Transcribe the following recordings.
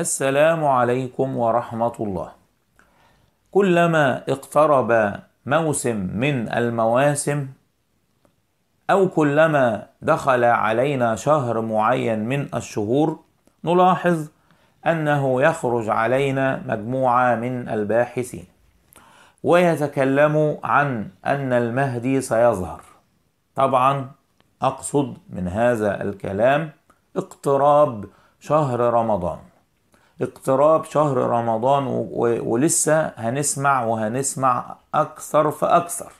السلام عليكم ورحمه الله كلما اقترب موسم من المواسم او كلما دخل علينا شهر معين من الشهور نلاحظ انه يخرج علينا مجموعه من الباحثين ويتكلموا عن ان المهدي سيظهر طبعا اقصد من هذا الكلام اقتراب شهر رمضان اقتراب شهر رمضان ولسه هنسمع وهنسمع أكثر فأكثر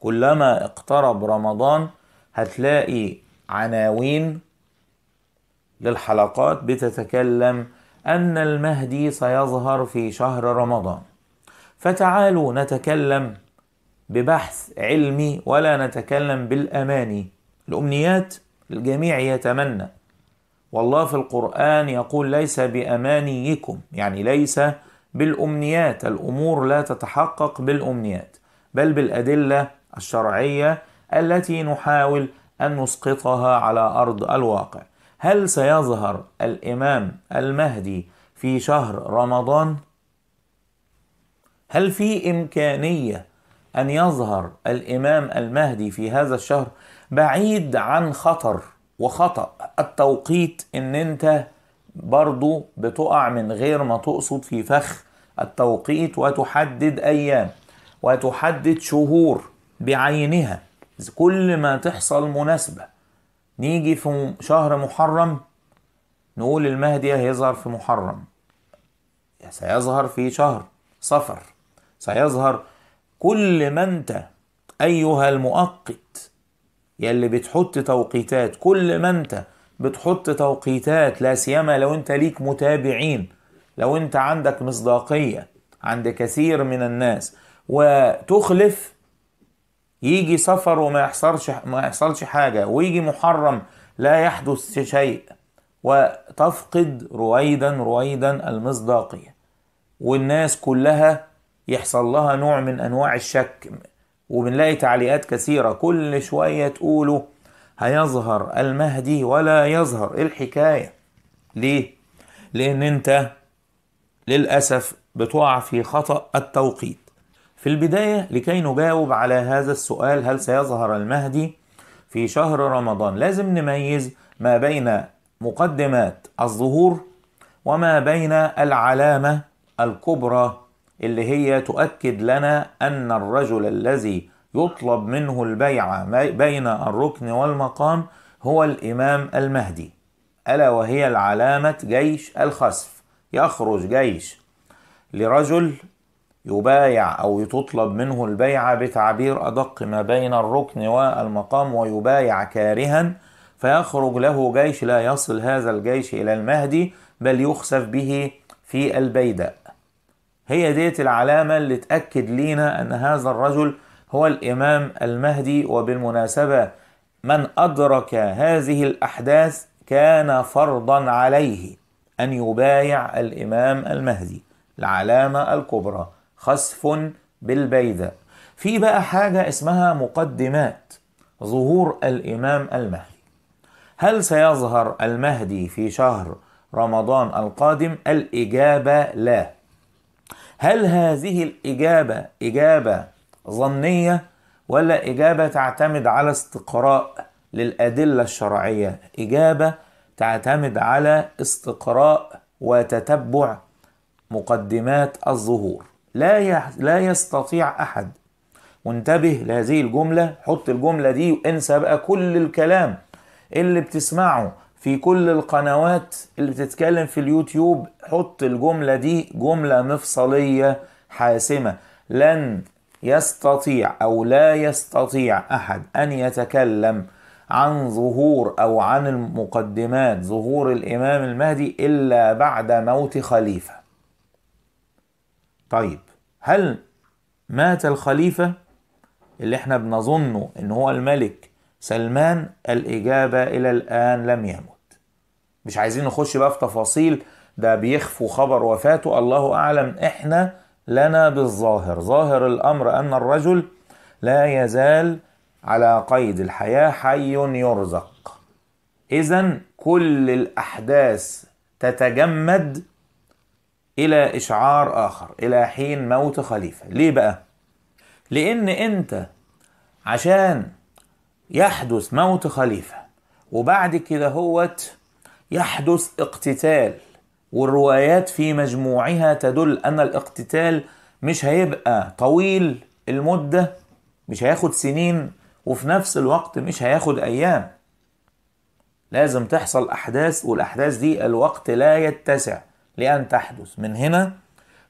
كلما اقترب رمضان هتلاقي عناوين للحلقات بتتكلم أن المهدي سيظهر في شهر رمضان فتعالوا نتكلم ببحث علمي ولا نتكلم بالأماني الأمنيات الجميع يتمنى والله في القرآن يقول ليس بأمانيكم يعني ليس بالأمنيات الأمور لا تتحقق بالأمنيات بل بالأدلة الشرعية التي نحاول أن نسقطها على أرض الواقع هل سيظهر الإمام المهدي في شهر رمضان؟ هل في إمكانية أن يظهر الإمام المهدي في هذا الشهر بعيد عن خطر وخطأ التوقيت ان انت برضو بتقع من غير ما تقصد في فخ التوقيت وتحدد ايام وتحدد شهور بعينها كل ما تحصل مناسبة نيجي في شهر محرم نقول المهدي هيظهر في محرم سيظهر في شهر صفر سيظهر كل ما انت ايها المؤقت يلي بتحط توقيتات كل ما انت بتحط توقيتات لا سيما لو انت ليك متابعين لو انت عندك مصداقية عند كثير من الناس وتخلف يجي سفر وما يحصلش ما يحصلش حاجة ويجي محرم لا يحدث شيء وتفقد رويدا رويدا المصداقية والناس كلها يحصل لها نوع من أنواع الشك وبنلاقي تعليقات كثيرة كل شوية تقولوا هيظهر المهدي ولا يظهر ايه الحكاية ليه لان انت للأسف بتقع في خطأ التوقيت في البداية لكي نجاوب على هذا السؤال هل سيظهر المهدي في شهر رمضان لازم نميز ما بين مقدمات الظهور وما بين العلامة الكبرى اللي هي تؤكد لنا أن الرجل الذي يطلب منه البيعة بين الركن والمقام هو الإمام المهدي ألا وهي العلامة جيش الخسف يخرج جيش لرجل يبايع أو تطلب منه البيعة بتعبير أدق ما بين الركن والمقام ويبايع كارها فيخرج له جيش لا يصل هذا الجيش إلى المهدي بل يخسف به في البيداء هي ديت العلامة اللي تأكد لينا أن هذا الرجل هو الإمام المهدي وبالمناسبة من أدرك هذه الأحداث كان فرضا عليه أن يبايع الإمام المهدي العلامة الكبرى خسف بالبيداء في بقى حاجة اسمها مقدمات ظهور الإمام المهدي هل سيظهر المهدي في شهر رمضان القادم الإجابة لا هل هذه الإجابة إجابة ظنية ولا إجابة تعتمد على استقراء للأدلة الشرعية إجابة تعتمد على استقراء وتتبع مقدمات الظهور لا لا يستطيع أحد وانتبه لهذه الجملة حط الجملة دي وانسى بقى كل الكلام اللي بتسمعه في كل القنوات اللي بتتكلم في اليوتيوب حط الجملة دي جملة مفصلية حاسمة لن يستطيع أو لا يستطيع أحد أن يتكلم عن ظهور أو عن المقدمات ظهور الإمام المهدي إلا بعد موت خليفة طيب هل مات الخليفة اللي احنا بنظنه ان هو الملك سلمان الإجابة إلى الآن لم يمت مش عايزين نخش بقى في تفاصيل ده بيخفوا خبر وفاته الله أعلم إحنا لنا بالظاهر ظاهر الأمر أن الرجل لا يزال على قيد الحياة حي يرزق إذا كل الأحداث تتجمد إلى إشعار آخر إلى حين موت خليفة ليه بقى؟ لأن أنت عشان يحدث موت خليفة وبعد كده هوت يحدث اقتتال والروايات في مجموعها تدل أن الاقتتال مش هيبقى طويل المدة مش هياخد سنين وفي نفس الوقت مش هياخد أيام لازم تحصل أحداث والأحداث دي الوقت لا يتسع لأن تحدث من هنا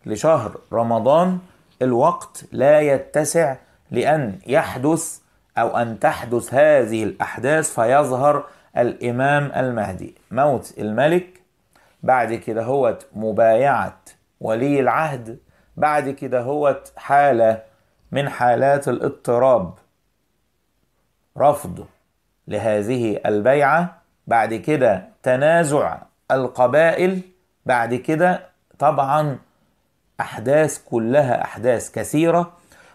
لشهر رمضان الوقت لا يتسع لأن يحدث أو أن تحدث هذه الأحداث فيظهر الإمام المهدي موت الملك بعد كده هوت مبايعة ولي العهد بعد كده هوت حالة من حالات الاضطراب رفض لهذه البيعة بعد كده تنازع القبائل بعد كده طبعا أحداث كلها أحداث كثيرة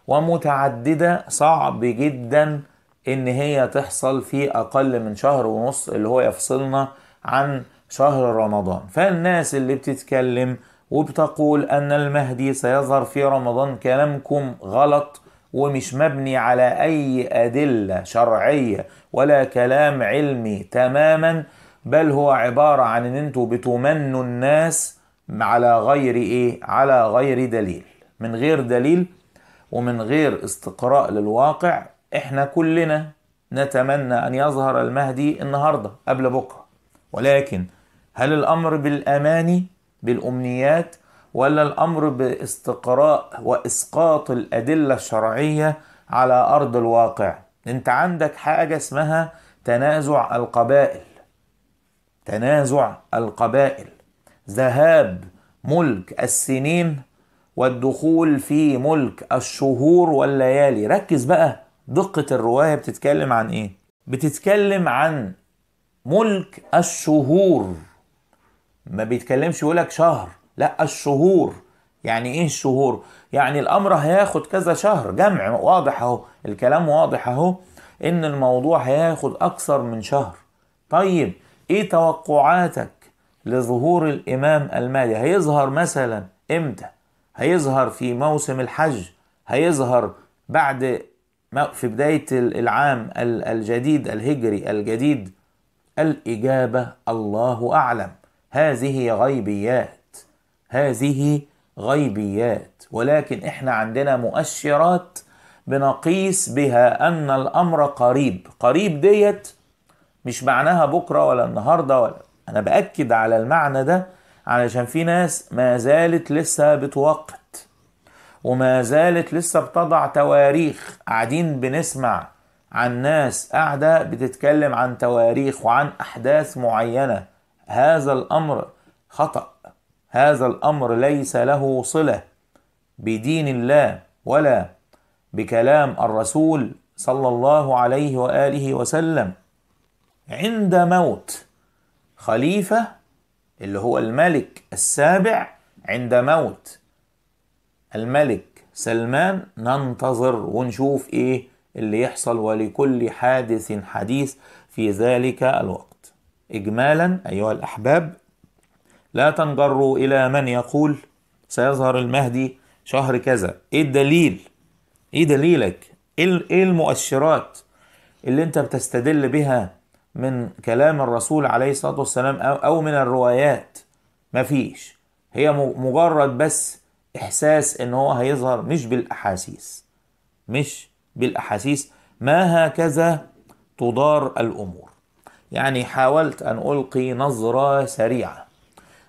ومتعددة صعب جدا ان هي تحصل في اقل من شهر ونص اللي هو يفصلنا عن شهر رمضان فالناس اللي بتتكلم وبتقول ان المهدي سيظهر في رمضان كلامكم غلط ومش مبني على اي ادله شرعيه ولا كلام علمي تماما بل هو عباره عن ان انتوا بتمنوا الناس على غير ايه على غير دليل من غير دليل ومن غير استقراء للواقع احنا كلنا نتمنى ان يظهر المهدي النهارده قبل بكره ولكن هل الامر بالاماني بالامنيات ولا الامر باستقراء واسقاط الادله الشرعيه على ارض الواقع انت عندك حاجه اسمها تنازع القبائل تنازع القبائل ذهاب ملك السنين والدخول في ملك الشهور والليالي ركز بقى دقة الرواية بتتكلم عن إيه بتتكلم عن ملك الشهور ما بيتكلمش يقولك شهر لا الشهور يعني ايه الشهور يعني الامر هياخد كذا شهر جمع واضح اهو الكلام واضح اهو ان الموضوع هياخد اكثر من شهر طيب ايه توقعاتك لظهور الامام المهدي هيظهر مثلا امتى هيظهر في موسم الحج هيظهر بعد في بداية العام الجديد الهجري الجديد الإجابة الله أعلم هذه غيبيات هذه غيبيات ولكن إحنا عندنا مؤشرات بنقيس بها أن الأمر قريب قريب ديت مش معناها بكرة ولا النهاردة ولا أنا بأكد على المعنى ده علشان في ناس ما زالت لسه بتوقت وما زالت لسه بتضع تواريخ قاعدين بنسمع عن ناس قاعدة بتتكلم عن تواريخ وعن أحداث معينة هذا الأمر خطأ هذا الأمر ليس له صلة بدين الله ولا بكلام الرسول صلى الله عليه وآله وسلم عند موت خليفة اللي هو الملك السابع عند موت الملك سلمان ننتظر ونشوف ايه اللي يحصل ولكل حادث حديث في ذلك الوقت اجمالا ايها الاحباب لا تنجروا الى من يقول سيظهر المهدي شهر كذا ايه الدليل ايه دليلك ايه, إيه المؤشرات اللي انت بتستدل بها من كلام الرسول عليه الصلاه والسلام او من الروايات مفيش هي مجرد بس احساس ان هو هيظهر مش بالاحاسيس مش بالاحاسيس ما هكذا تدار الامور يعني حاولت ان القي نظره سريعه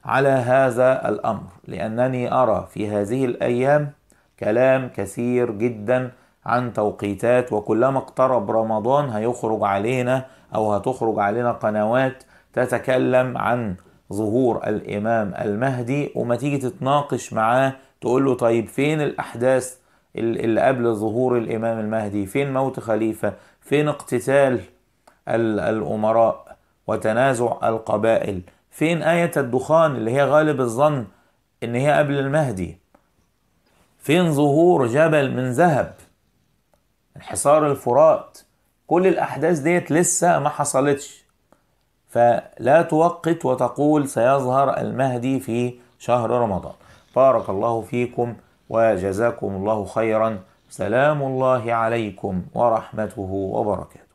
على هذا الامر لانني ارى في هذه الايام كلام كثير جدا عن توقيتات وكلما اقترب رمضان هيخرج علينا أو هتخرج علينا قنوات تتكلم عن ظهور الإمام المهدي وما تيجي تتناقش معاه تقول له طيب فين الأحداث اللي قبل ظهور الإمام المهدي فين موت خليفة فين اقتتال الأمراء وتنازع القبائل فين آية الدخان اللي هي غالب الظن إن هي قبل المهدي فين ظهور جبل من ذهب انحصار الفرات كل الأحداث ديت لسه ما حصلتش فلا توقت وتقول سيظهر المهدي في شهر رمضان بارك الله فيكم وجزاكم الله خيرا سلام الله عليكم ورحمته وبركاته